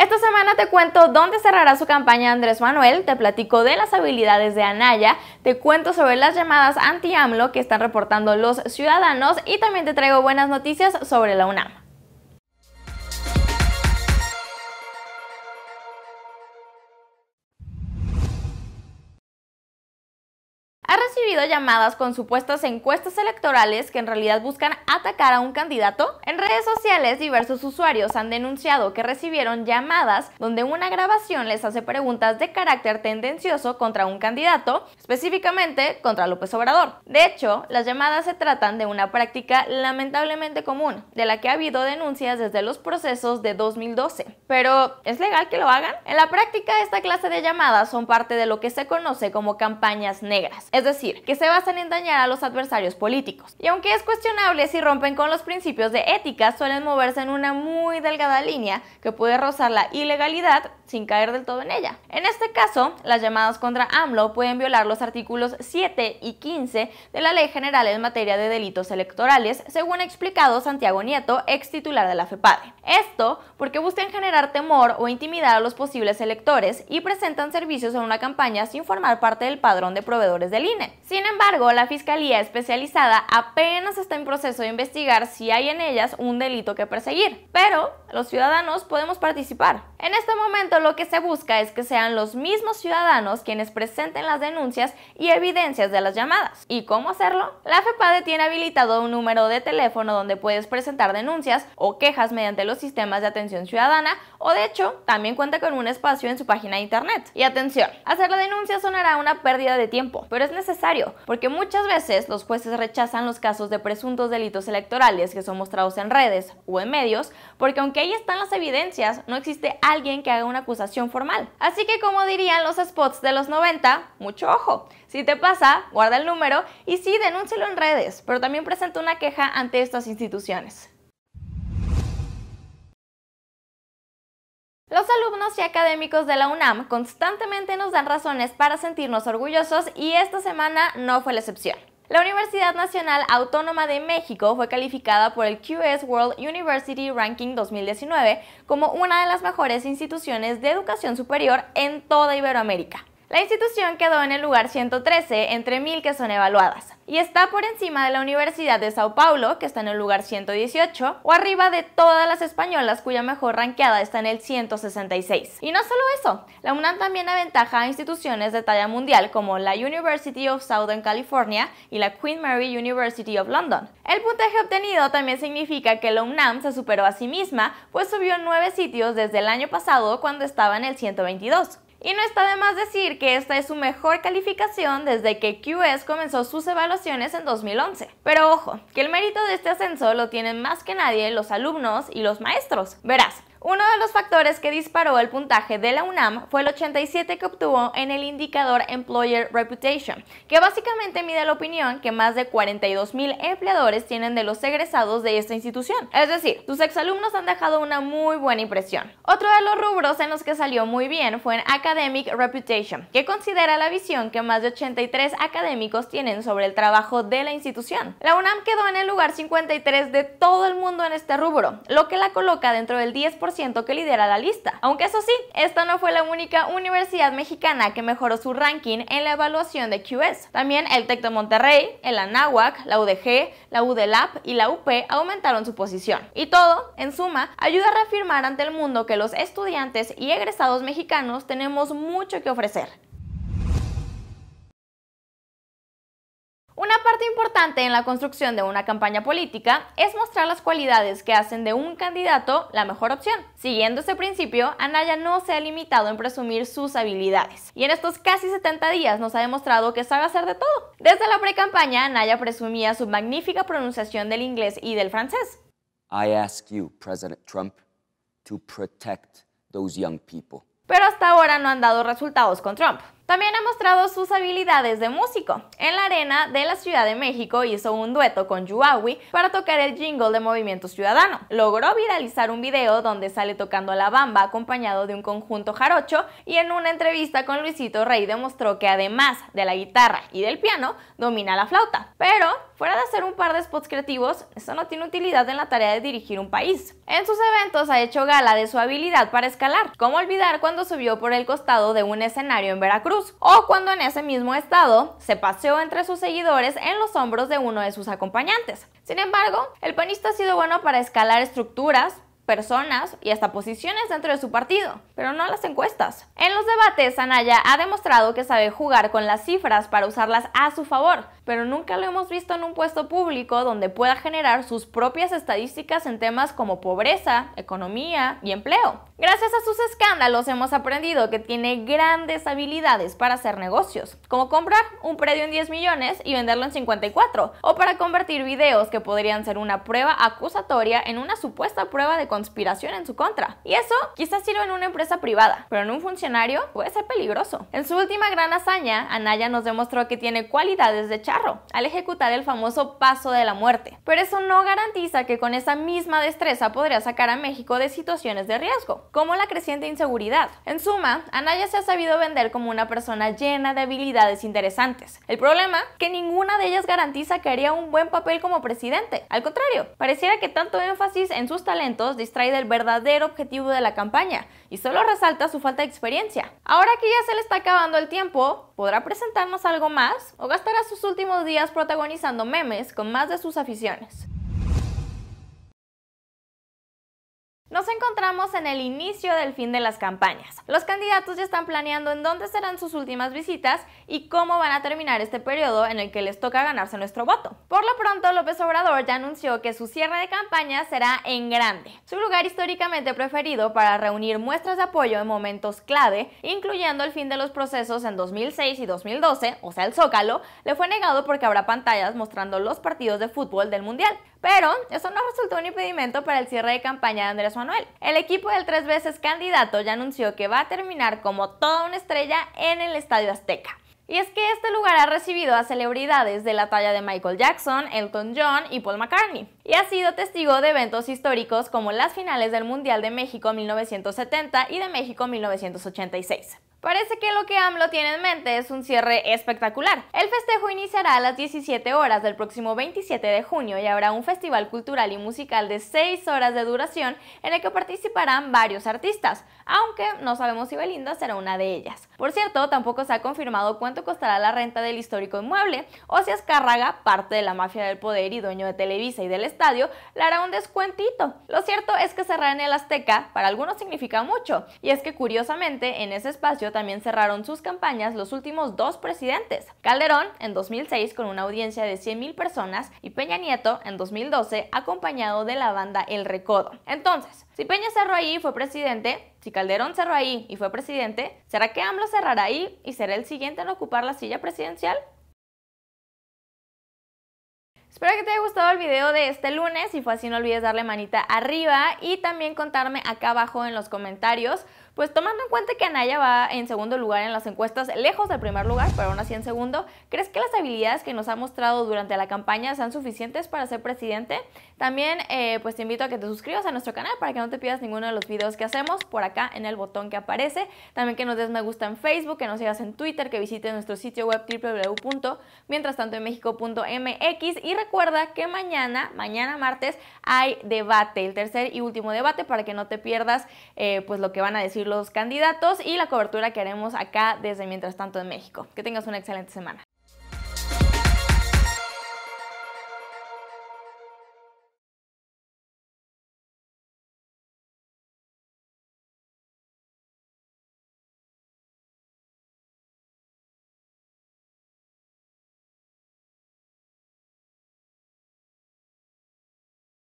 Esta semana te cuento dónde cerrará su campaña Andrés Manuel, te platico de las habilidades de Anaya, te cuento sobre las llamadas anti-AMLO que están reportando los ciudadanos y también te traigo buenas noticias sobre la UNAM. ha recibido llamadas con supuestas encuestas electorales que en realidad buscan atacar a un candidato? En redes sociales, diversos usuarios han denunciado que recibieron llamadas donde una grabación les hace preguntas de carácter tendencioso contra un candidato, específicamente contra López Obrador. De hecho, las llamadas se tratan de una práctica lamentablemente común, de la que ha habido denuncias desde los procesos de 2012. Pero, ¿es legal que lo hagan? En la práctica, esta clase de llamadas son parte de lo que se conoce como campañas negras es decir, que se basan en dañar a los adversarios políticos. Y aunque es cuestionable si rompen con los principios de ética, suelen moverse en una muy delgada línea que puede rozar la ilegalidad sin caer del todo en ella. En este caso, las llamadas contra AMLO pueden violar los artículos 7 y 15 de la Ley General en materia de delitos electorales, según ha explicado Santiago Nieto, ex titular de la FEPADE. Esto porque buscan generar temor o intimidar a los posibles electores y presentan servicios en una campaña sin formar parte del padrón de proveedores del sin embargo, la Fiscalía Especializada apenas está en proceso de investigar si hay en ellas un delito que perseguir, pero los ciudadanos podemos participar. En este momento lo que se busca es que sean los mismos ciudadanos quienes presenten las denuncias y evidencias de las llamadas. ¿Y cómo hacerlo? La FEPADE tiene habilitado un número de teléfono donde puedes presentar denuncias o quejas mediante los sistemas de atención ciudadana o de hecho también cuenta con un espacio en su página de internet. Y atención, hacer la denuncia sonará una pérdida de tiempo, pero es necesario, porque muchas veces los jueces rechazan los casos de presuntos delitos electorales que son mostrados en redes o en medios, porque aunque ahí están las evidencias, no existe alguien que haga una acusación formal. Así que como dirían los spots de los 90, mucho ojo. Si te pasa, guarda el número y sí, denúncialo en redes, pero también presenta una queja ante estas instituciones. Los alumnos y académicos de la UNAM constantemente nos dan razones para sentirnos orgullosos y esta semana no fue la excepción. La Universidad Nacional Autónoma de México fue calificada por el QS World University Ranking 2019 como una de las mejores instituciones de educación superior en toda Iberoamérica. La institución quedó en el lugar 113 entre mil que son evaluadas y está por encima de la Universidad de Sao Paulo, que está en el lugar 118, o arriba de todas las españolas cuya mejor ranqueada está en el 166. Y no solo eso, la UNAM también aventaja a instituciones de talla mundial como la University of Southern California y la Queen Mary University of London. El puntaje obtenido también significa que la UNAM se superó a sí misma, pues subió nueve sitios desde el año pasado cuando estaba en el 122. Y no está de más decir que esta es su mejor calificación desde que QS comenzó sus evaluaciones en 2011. Pero ojo, que el mérito de este ascenso lo tienen más que nadie los alumnos y los maestros. Verás, uno de los factores que disparó el puntaje de la UNAM fue el 87 que obtuvo en el indicador Employer Reputation, que básicamente mide la opinión que más de 42 mil empleadores tienen de los egresados de esta institución. Es decir, tus exalumnos han dejado una muy buena impresión. Otro de los rubros en los que salió muy bien fue en Academic Reputation, que considera la visión que más de 83 académicos tienen sobre el trabajo de la institución. La UNAM quedó en el lugar 53 de todo el mundo en este rubro, lo que la coloca dentro del 10% que lidera la lista. Aunque eso sí, esta no fue la única universidad mexicana que mejoró su ranking en la evaluación de QS. También el TEC de Monterrey, el Anáhuac, la UDG, la UDLAP y la UP aumentaron su posición. Y todo, en suma, ayuda a reafirmar ante el mundo que los estudiantes y egresados mexicanos tenemos mucho que ofrecer importante en la construcción de una campaña política es mostrar las cualidades que hacen de un candidato la mejor opción. Siguiendo ese principio, Anaya no se ha limitado en presumir sus habilidades. Y en estos casi 70 días nos ha demostrado que sabe hacer de todo. Desde la pre-campaña, Anaya presumía su magnífica pronunciación del inglés y del francés. I ask you, President Trump, to protect those young people pero hasta ahora no han dado resultados con Trump. También ha mostrado sus habilidades de músico. En la arena de la Ciudad de México hizo un dueto con Yuawi para tocar el jingle de Movimiento Ciudadano. Logró viralizar un video donde sale tocando la bamba acompañado de un conjunto jarocho y en una entrevista con Luisito Rey demostró que además de la guitarra y del piano, domina la flauta. Pero Fuera de hacer un par de spots creativos, eso no tiene utilidad en la tarea de dirigir un país. En sus eventos ha hecho gala de su habilidad para escalar, como olvidar cuando subió por el costado de un escenario en Veracruz, o cuando en ese mismo estado se paseó entre sus seguidores en los hombros de uno de sus acompañantes. Sin embargo, el panista ha sido bueno para escalar estructuras, personas y hasta posiciones dentro de su partido, pero no las encuestas. En los debates, Anaya ha demostrado que sabe jugar con las cifras para usarlas a su favor, pero nunca lo hemos visto en un puesto público donde pueda generar sus propias estadísticas en temas como pobreza, economía y empleo. Gracias a sus escándalos hemos aprendido que tiene grandes habilidades para hacer negocios, como comprar un predio en 10 millones y venderlo en 54, o para convertir videos que podrían ser una prueba acusatoria en una supuesta prueba de conspiración en su contra. Y eso quizás sirva en una empresa privada, pero en un funcionario puede ser peligroso. En su última gran hazaña, Anaya nos demostró que tiene cualidades de charro al ejecutar el famoso paso de la muerte. Pero eso no garantiza que con esa misma destreza podría sacar a México de situaciones de riesgo, como la creciente inseguridad. En suma, Anaya se ha sabido vender como una persona llena de habilidades interesantes. El problema, que ninguna de ellas garantiza que haría un buen papel como presidente. Al contrario, pareciera que tanto énfasis en sus talentos trae del verdadero objetivo de la campaña y solo resalta su falta de experiencia. Ahora que ya se le está acabando el tiempo, ¿podrá presentarnos algo más o gastará sus últimos días protagonizando memes con más de sus aficiones? Nos encontramos en el inicio del fin de las campañas. Los candidatos ya están planeando en dónde serán sus últimas visitas y cómo van a terminar este periodo en el que les toca ganarse nuestro voto. Por lo pronto, López Obrador ya anunció que su cierre de campaña será en grande, su lugar históricamente preferido para reunir muestras de apoyo en momentos clave, incluyendo el fin de los procesos en 2006 y 2012, o sea, el Zócalo, le fue negado porque habrá pantallas mostrando los partidos de fútbol del Mundial. Pero eso no resultó un impedimento para el cierre de campaña de Andrés el equipo del tres veces candidato ya anunció que va a terminar como toda una estrella en el Estadio Azteca. Y es que este lugar ha recibido a celebridades de la talla de Michael Jackson, Elton John y Paul McCartney, y ha sido testigo de eventos históricos como las finales del Mundial de México 1970 y de México 1986. Parece que lo que AMLO tiene en mente es un cierre espectacular. El festejo iniciará a las 17 horas del próximo 27 de junio y habrá un festival cultural y musical de 6 horas de duración en el que participarán varios artistas, aunque no sabemos si Belinda será una de ellas. Por cierto, tampoco se ha confirmado cuánto costará la renta del histórico inmueble o si Azcárraga, parte de la mafia del poder y dueño de Televisa y del estadio, le hará un descuentito. Lo cierto es que cerrar en el Azteca para algunos significa mucho, y es que curiosamente en ese espacio también cerraron sus campañas los últimos dos presidentes, Calderón en 2006 con una audiencia de 100.000 personas y Peña Nieto en 2012 acompañado de la banda El Recodo. Entonces, si Peña cerró ahí y fue presidente, si Calderón cerró ahí y fue presidente, ¿será que AMLO cerrará ahí y será el siguiente en ocupar la silla presidencial? Espero que te haya gustado el video de este lunes, si fue así no olvides darle manita arriba y también contarme acá abajo en los comentarios pues tomando en cuenta que Anaya va en segundo lugar en las encuestas, lejos del primer lugar, pero aún así en segundo, ¿crees que las habilidades que nos ha mostrado durante la campaña son suficientes para ser presidente? También eh, pues te invito a que te suscribas a nuestro canal para que no te pierdas ninguno de los videos que hacemos por acá en el botón que aparece. También que nos des me gusta en Facebook, que nos sigas en Twitter, que visites nuestro sitio web tanto en www.mientrastantoenmexico.mx y recuerda que mañana, mañana martes, hay debate, el tercer y último debate para que no te pierdas eh, pues lo que van a decir los candidatos y la cobertura que haremos acá desde Mientras tanto en México. Que tengas una excelente semana.